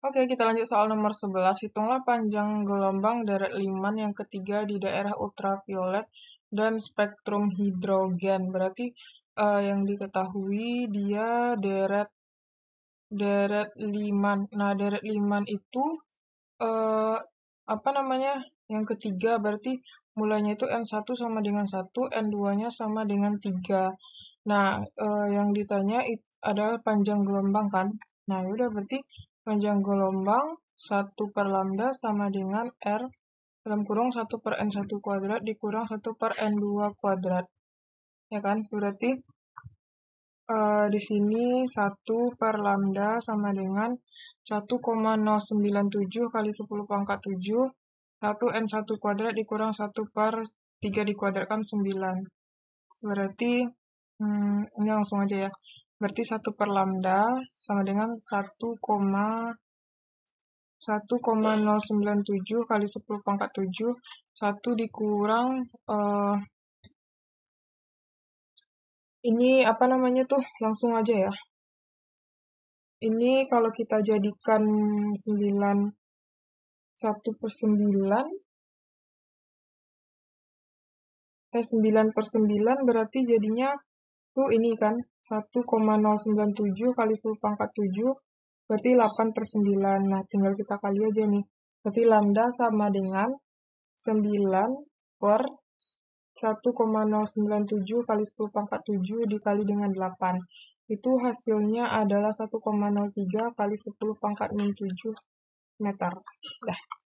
Oke, kita lanjut soal nomor 11. Hitunglah panjang gelombang deret Liman yang ketiga di daerah ultraviolet dan spektrum hidrogen. Berarti uh, yang diketahui dia deret deret Liman. Nah, deret Liman itu uh, apa namanya? Yang ketiga berarti mulanya itu N1 sama dengan 1, N2-nya sama dengan 3. Nah, uh, yang ditanya adalah panjang gelombang kan? Nah, ya udah berarti panjang gelombang 1 per lambda sama dengan R dalam kurung 1 per N1 kuadrat dikurang 1 per N2 kuadrat. Ya kan? Berarti uh, di sini 1 per lambda sama dengan 1,097 kali 10 pangkat 7, 1 N1 kuadrat dikurang 1 per 3 dikuadratkan 9. Berarti, hmm, ini langsung aja ya, Berarti 1 per lambda sama dengan 1,097 kali 10 pangkat 7. 1 dikurang, uh, ini apa namanya tuh, langsung aja ya. Ini kalau kita jadikan 9, 1 per 9, eh 9 per 9 berarti jadinya itu ini kan 1,097 kali 10 pangkat 7 berarti 8 per 9. Nah, tinggal kita kali aja nih. Berarti lambda sama dengan 9 per 1,097 kali 10 pangkat 7 dikali dengan 8. Itu hasilnya adalah 1,03 kali 10 pangkat 7 meter. Dah.